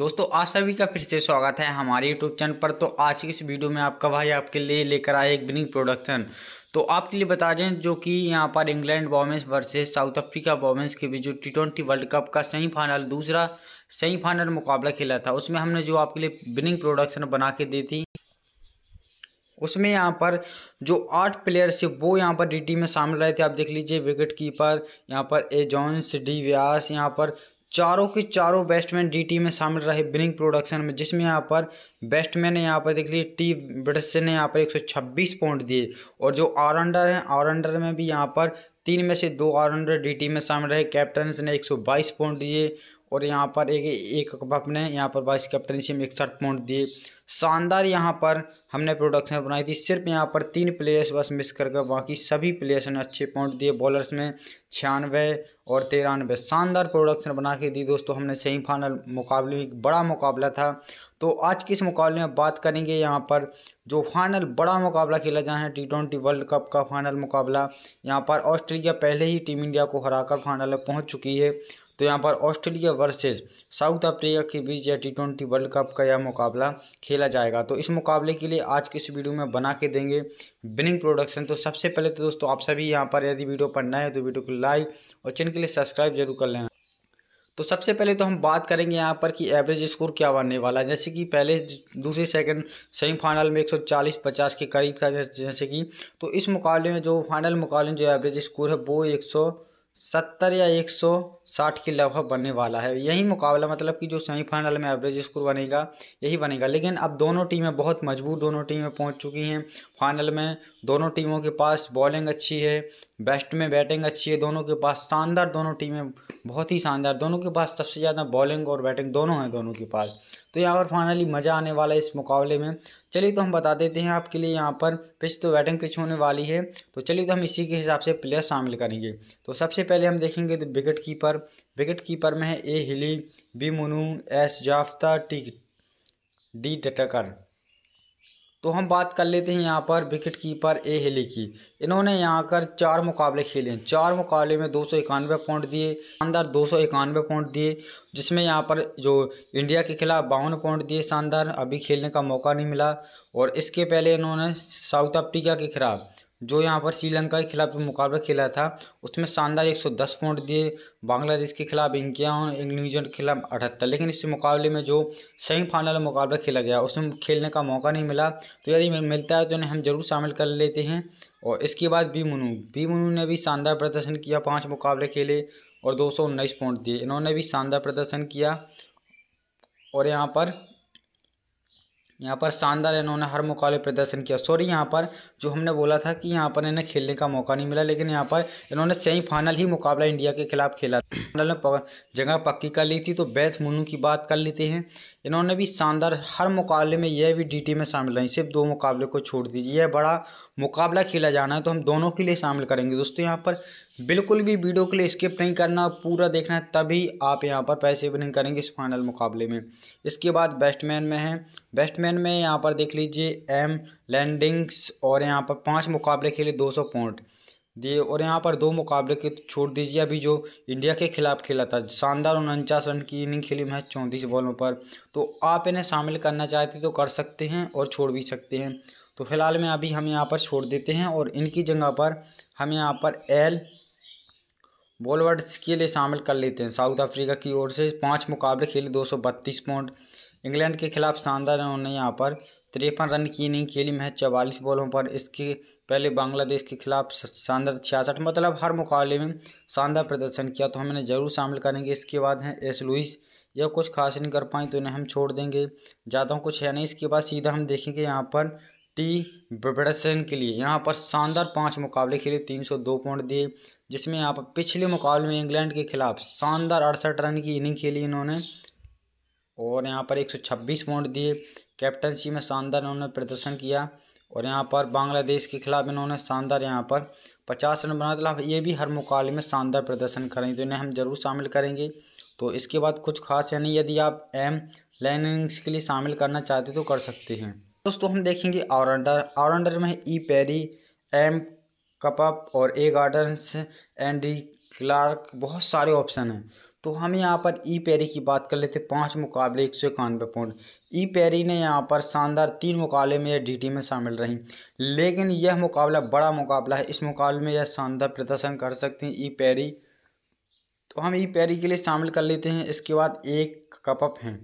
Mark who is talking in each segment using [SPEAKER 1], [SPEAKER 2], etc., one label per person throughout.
[SPEAKER 1] दोस्तों आप सभी का फिर से स्वागत है हमारे यूट्यूब चैनल पर तो आज की इस वीडियो में आपका भाई आपके लिए लेकर आए एक बिनिंग प्रोडक्शन तो आपके लिए बता दें जो कि यहाँ पर England women's versus South Africa women's के बीच जो टी ट्वेंटी वर्ल्ड कप का सेमीफाइनल दूसरा सेमीफाइनल मुकाबला खेला था उसमें हमने जो आपके लिए बिनिंग प्रोडक्शन बना के दी थी उसमें यहाँ पर जो आठ प्लेयर्स थे वो यहाँ पर डी में शामिल रहे थे आप देख लीजिए विकेट कीपर यहाँ पर ए जॉन्स डी व्यास यहाँ पर चारों के चारों बैट्समैन डीटी में शामिल रहे बिलिंग प्रोडक्शन में जिसमें यहाँ पर बैट्समैन ने यहाँ पर देख लीजिए टी ब्रिटसन ने यहाँ पर 126 पॉइंट दिए और जो ऑलराउंडर हैं ऑलराउंडर में भी यहाँ पर तीन में से दो ऑलराउंडर डीटी में शामिल रहे कैप्टन ने 122 पॉइंट दिए और यहाँ पर एक एक कप ने यहाँ पर वाइस कैप्टनशिप इकसठ पॉइंट दिए शानदार यहाँ पर हमने प्रोडक्शन बनाई थी सिर्फ यहाँ पर तीन प्लेयर्स बस मिस करके बाकी सभी प्लेयर्स ने अच्छे पॉइंट दिए बॉलर्स में छियानवे और तिरानवे शानदार प्रोडक्शन बना के दी दोस्तों हमने सेमीफाइनल मुकाबले में एक बड़ा मुकाबला था तो आज के इस मुकाबले में बात करेंगे यहाँ पर जो फाइनल बड़ा मुकाबला खेला जाना है टी ट्वेंटी वर्ल्ड कप का फाइनल मुकाबला यहाँ पर ऑस्ट्रेलिया पहले ही टीम इंडिया को हराकर फाइनल में पहुँच चुकी है तो यहाँ पर ऑस्ट्रेलिया वर्सेज साउथ अफ्रीका के बीच या टी ट्वेंटी वर्ल्ड कप का यह मुकाबला खेला जाएगा तो इस मुकाबले के लिए आज के इस वीडियो में बना के देंगे विनिंग प्रोडक्शन तो सबसे पहले तो दोस्तों आप सभी यहाँ पर यदि वीडियो पर नए हैं तो वीडियो को लाइक और चैनल के लिए सब्सक्राइब जरूर कर लेना तो सबसे पहले तो हम बात करेंगे यहाँ पर कि एवरेज स्कोर क्या बनने वाला है जैसे कि पहले दूसरे सेकंड सेमीफाइनल में 140-50 के करीब था जैसे कि तो इस मुकाबले में जो फाइनल मुकाबले में जो एवरेज स्कोर है वो एक सत्तर या एक सौ साठ के लगभग बनने वाला है यही मुकाबला मतलब कि जो सेमीफाइनल में एवरेज स्कोर बनेगा यही बनेगा लेकिन अब दोनों टीमें बहुत मजबूत दोनों टीमें पहुंच चुकी हैं फाइनल में दोनों टीमों के पास बॉलिंग अच्छी है बेस्ट में बैटिंग अच्छी है दोनों के पास शानदार दोनों टीमें बहुत ही शानदार दोनों के पास सबसे ज़्यादा बॉलिंग और बैटिंग दोनों हैं दोनों के पास तो यहाँ पर फाइनली मज़ा आने वाला है इस मुकाबले में चलिए तो हम बता देते हैं आपके लिए यहाँ पर पिच तो बैटिंग पिच होने वाली है तो चलिए तो हम इसी के हिसाब से प्लेयर शामिल करेंगे तो सबसे पहले हम देखेंगे तो विकेट कीपर विकेट कीपर में है A Healy B Mooney S Jafta T D Tucker तो हम बात कर लेते हैं यहाँ पर विकेट कीपर ए हेली की इन्होंने यहाँ कर चार मुकाबले खेले हैं चार मुकाबले में दो सौ इक्यानवे पॉइंट दिए शानदार दो सौ इक्यानवे पॉइंट दिए जिसमें यहाँ पर जो इंडिया के खिलाफ बावन पॉइंट दिए शानदार अभी खेलने का मौका नहीं मिला और इसके पहले इन्होंने साउथ अफ्रीका के खिलाफ जो यहाँ पर श्रीलंका के खिलाफ जो मुकाबला खेला था उसमें शानदार 110 पॉइंट दिए बांग्लादेश के खिलाफ इक्यावन न्यूजीलैंड के खिलाफ अठहत्तर लेकिन इस मुकाबले में जो सेमीफाइनल मुकाबला खेला गया उसमें खेलने का मौका नहीं मिला तो यदि मिलता है तो उन्हें हम जरूर शामिल कर लेते हैं और इसके बाद बी मुनू बी मुनू ने भी शानदार प्रदर्शन किया पाँच मुकाबले खेले और दो पॉइंट दिए इन्होंने भी शानदार प्रदर्शन किया और यहाँ पर यहाँ पर शानदार इन्होंने हर मुकाबले प्रदर्शन किया सॉरी यहाँ पर जो हमने बोला था कि यहाँ पर इन्हें खेलने का मौका नहीं मिला लेकिन यहाँ पर इन्होंने सेमीफाइनल ही मुकाबला इंडिया के खिलाफ खेला फाइनल में जगह पक्की कर ली थी तो बैथ मुनू की बात कर लेते हैं इन्होंने भी शानदार हर मुकाबले में यह भी डी में शामिल रही सिर्फ दो मुकाबले को छोड़ दीजिए यह बड़ा मुकाबला खेला जाना है तो हम दोनों के लिए शामिल करेंगे दोस्तों यहाँ पर बिल्कुल भी वीडियो के लिए स्किप नहीं करना पूरा देखना है तभी आप यहाँ पर पैसे विनिंग करेंगे इस फाइनल मुकाबले में इसके बाद बैट्समैन में है बैट्समैन में यहाँ पर देख लीजिए एम लैंडिंग्स और यहाँ पर पाँच मुकाबले खेले दो सौ पॉइंट दिए और यहाँ पर दो मुकाबले के छोड़ दीजिए अभी जो इंडिया के खिलाफ खेला था शानदार उनचास रन की इनिंग खेली मैच चौंतीस बॉलों पर तो आप इन्हें शामिल करना चाहते तो कर सकते हैं और छोड़ भी सकते हैं तो फिलहाल में अभी हम यहाँ पर छोड़ देते हैं और इनकी जगह पर हम यहाँ पर एल बॉलवर्ड्स के लिए शामिल कर लेते हैं साउथ अफ्रीका की ओर से पाँच मुकाबले खेले दो सौ बत्तीस पॉइंट इंग्लैंड के खिलाफ शानदार उन्होंने यहाँ पर तिरपन रन की इनिंग खेली महज चवालीस बॉलों पर इसके पहले बांग्लादेश के खिलाफ शानदार छियासठ मतलब हर मुकाबले में शानदार प्रदर्शन किया तो हम इन्हें जरूर शामिल करेंगे इसके बाद हैं एस लुइस यह कुछ खास नहीं कर पाए तो इन्हें हम छोड़ देंगे ज़्यादा कुछ है नहीं इसके बाद सीधा हम देखेंगे यहाँ पर टी ब्रडसन के लिए यहाँ पर शानदार पांच मुकाबले खेले 302 पॉइंट दिए जिसमें यहाँ पर पिछले मुकाबले में इंग्लैंड के खिलाफ शानदार अड़सठ रन की इनिंग खेली इन्होंने और यहाँ पर 126 पॉइंट दिए कैप्टनसी में शानदार इन्होंने प्रदर्शन किया और यहाँ पर बांग्लादेश के खिलाफ इन्होंने शानदार यहाँ पर पचास रन बनाए तो ये भी हर मुकाबले में शानदार प्रदर्शन करेंगे तो इन्हें हम जरूर शामिल करेंगे तो इसके बाद कुछ खास यानी यदि आप एम लाइनिंग्स के लिए शामिल करना चाहते तो कर सकते हैं दोस्तों हम देखेंगे ऑलराउंडर ऑलराउंडर में ई पेरी एम कपअप और ए गार्डन्स एंडी क्लार्क बहुत सारे ऑप्शन हैं तो हम यहाँ पर ई e. पेरी की बात कर लेते पाँच मुकाबले एक सौ इक्यानवे पॉइंट ई पेरी ने यहाँ पर शानदार तीन मुकाबले में यह डीटी में शामिल रहीं लेकिन यह मुकाबला बड़ा मुकाबला है इस मुकाबले में यह शानदार प्रदर्शन कर सकते हैं ई e. पेरी तो हम ई e. पेरी के लिए शामिल कर लेते हैं इसके बाद एक कपअप हैं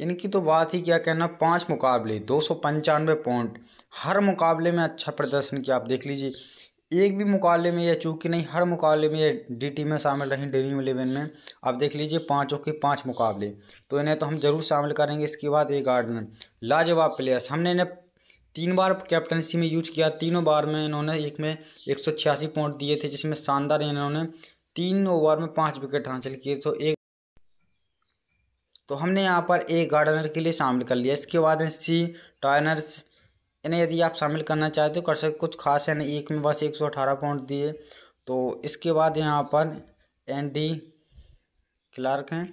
[SPEAKER 1] इनकी तो बात ही क्या कहना पाँच मुकाबले दो सौ पंचानवे पॉइंट हर मुकाबले में अच्छा प्रदर्शन किया आप देख लीजिए एक भी मुकाबले में यह चूंकि नहीं हर मुकाबले में ये डी में शामिल रही ड्रीम इलेवन में आप देख लीजिए पाँचों के पाँच मुकाबले तो इन्हें तो हम जरूर शामिल करेंगे इसके बाद एक गार्डनर लाजवाब प्लेयर्स हमने इन्हें तीन बार कैप्टनसी में यूज किया तीनों बार में इन्होंने एक में एक पॉइंट दिए थे जिसमें शानदार इन्होंने तीन ओवर में पाँच विकेट हासिल किए तो एक तो हमने यहाँ पर ए गार्डनर के लिए शामिल कर लिया इसके बाद है सी टॉयनर्स इन्हें यदि आप शामिल करना चाहते हो कर सकते कुछ खास है ना एक में बस एक सौ अठारह पॉइंट दिए तो इसके बाद यहाँ पर एन डी क्लार्क हैं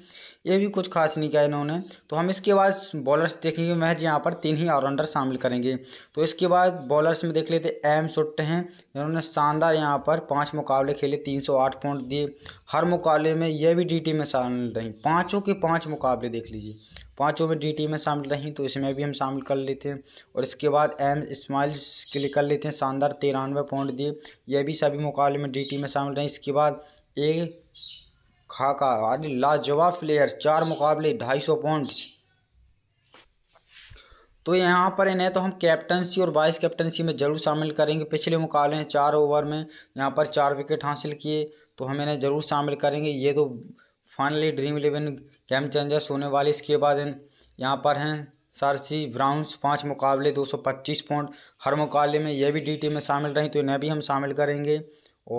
[SPEAKER 1] ये भी कुछ खास नहीं किया इन्होंने तो हम इसके बाद बॉलर्स देखेंगे महज यहाँ पर तीन ही ऑलराउंडर शामिल करेंगे तो इसके बाद बॉलर्स में देख लेते एम सुट हैं इन्होंने शानदार यहाँ पर पांच मुकाबले खेले तीन सौ आठ पॉइंट दिए हर मुकाबले में यह भी डी में शामिल रहीं पाँचों के पाँच मुकाबले देख लीजिए पाँचों में डी में शामिल रहीं तो इसमें भी हम शामिल कर लेते हैं और इसके बाद एम इस्माइल के लिए कर लेते हैं शानदार तिरानवे पॉइंट दिए यह भी सभी मुकाबले में डी में शामिल रहीं इसके बाद ए खाका आज लाजवाब प्लेयर चार मुकाबले ढाई सौ पॉइंट्स तो यहाँ पर इन्हें तो हम कैप्टनसी और वाइस कैप्टनसी में ज़रूर शामिल करेंगे पिछले मुकाबले में चार ओवर में यहाँ पर चार विकेट हासिल किए तो हम इन्हें ज़रूर शामिल करेंगे ये तो finally Dream Eleven game changers होने वाले इसके बाद इन यहाँ पर हैं सारसी ब्राउन्स पाँच मुकाबले पच्चीस पॉइंट हर मुकाबले में यह भी डी टीम में शामिल रहीं तो इन्हें भी हम शामिल करेंगे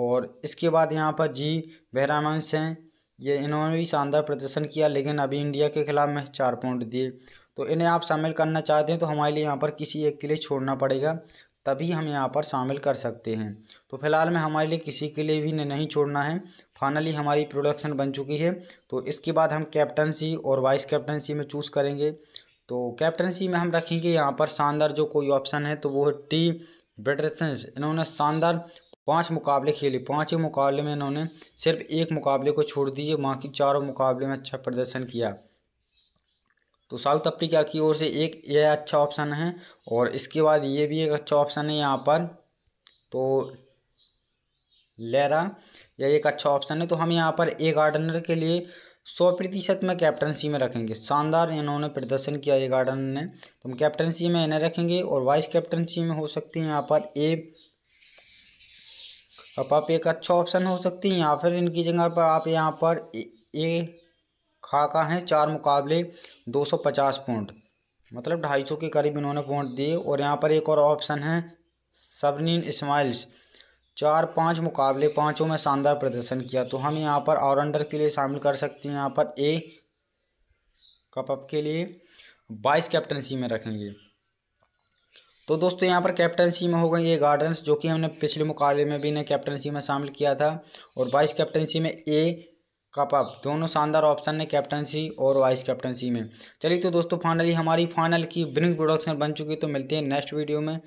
[SPEAKER 1] और इसके बाद यहाँ पर जी बहरामंस हैं ये इन्होंने भी शानदार प्रदर्शन किया लेकिन अभी इंडिया के खिलाफ मैं चार पॉइंट दिए तो इन्हें आप शामिल करना चाहते हैं तो हमारे लिए यहाँ पर किसी एक के लिए छोड़ना पड़ेगा तभी हम यहाँ पर शामिल कर सकते हैं तो फिलहाल में हमारे लिए किसी के लिए भी नहीं छोड़ना है फाइनली हमारी प्रोडक्शन बन चुकी है तो इसके बाद हम कैप्टनसी और वाइस कैप्टनसी में चूज़ करेंगे तो कैप्टनसी में हम रखेंगे यहाँ पर शानदार जो कोई ऑप्शन है तो वो है टी ब्रिटसन इन्होंने शानदार पाँच मुकाबले खेले ही मुकाबले में इन्होंने सिर्फ एक मुकाबले को छोड़ दिए बाकी चारों मुकाबले में अच्छा प्रदर्शन किया तो साउथ अफ्रीका की ओर से एक ये अच्छा ऑप्शन है और इसके बाद ये भी एक अच्छा ऑप्शन है यहाँ पर तो लेरा यह एक अच्छा ऑप्शन है तो हम यहाँ पर ए गार्डनर के लिए सौ प्रतिशत में कैप्टनसी में रखेंगे शानदार इन्होंने प्रदर्शन किया ये गार्डन ने तो हम कैप्टनसी में इन्हें रखेंगे और वाइस कैप्टनसी में हो सकती है यहाँ पर ए अब आप एक अच्छा ऑप्शन हो सकती हैं या फिर इनकी जगह पर आप यहाँ पर ए खाका हैं चार मुकाबले दो सौ पचास पॉइंट मतलब ढाई सौ के करीब इन्होंने पॉइंट दिए और यहाँ पर एक और ऑप्शन है सबनीन इस्माइल्स चार पांच मुकाबले पांचों में शानदार प्रदर्शन किया तो हम यहाँ पर ऑलराउंडर के लिए शामिल कर सकते हैं यहाँ पर ए कप अप के लिए बाईस कैप्टनसी में रखेंगे तो दोस्तों यहाँ पर कैप्टनसी में हो गई ये गार्डन्स जो कि हमने पिछले मुकाबले में भी इन्हें कैप्टनसी में शामिल किया था और वाइस कैप्टनसी में ए कप अप दोनों शानदार ऑप्शन ने कैप्टनसी और वाइस कैप्टनसी में चलिए तो दोस्तों फाइनली हमारी फाइनल की विनिंग प्रोडक्शन बन चुकी तो मिलते हैं नेक्स्ट वीडियो में